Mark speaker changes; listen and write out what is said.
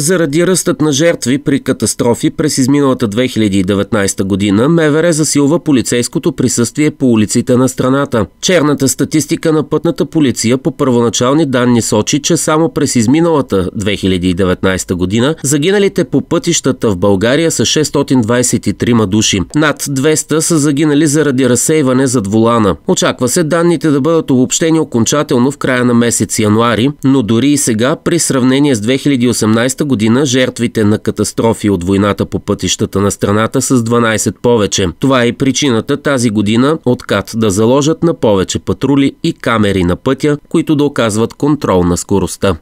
Speaker 1: Заради ръстът на жертви при катастрофи през изминалата 2019 година, МВР засилва полицейското присъствие по улиците на страната. Черната статистика на пътната полиция по първоначални данни сочи, че само през изминалата 2019 година загиналите по пътищата в България са 623 души. Над 200 са загинали заради разсейване зад вулана. Очаква се данните да бъдат обобщени окончателно в края на месец януари, но дори и сега при сравнение с 2018 година година жертвите на катастрофи от войната по пътищата на страната с 12 повече. Това е и причината тази година откат да заложат на повече патрули и камери на пътя, които да оказват контрол на скоростта.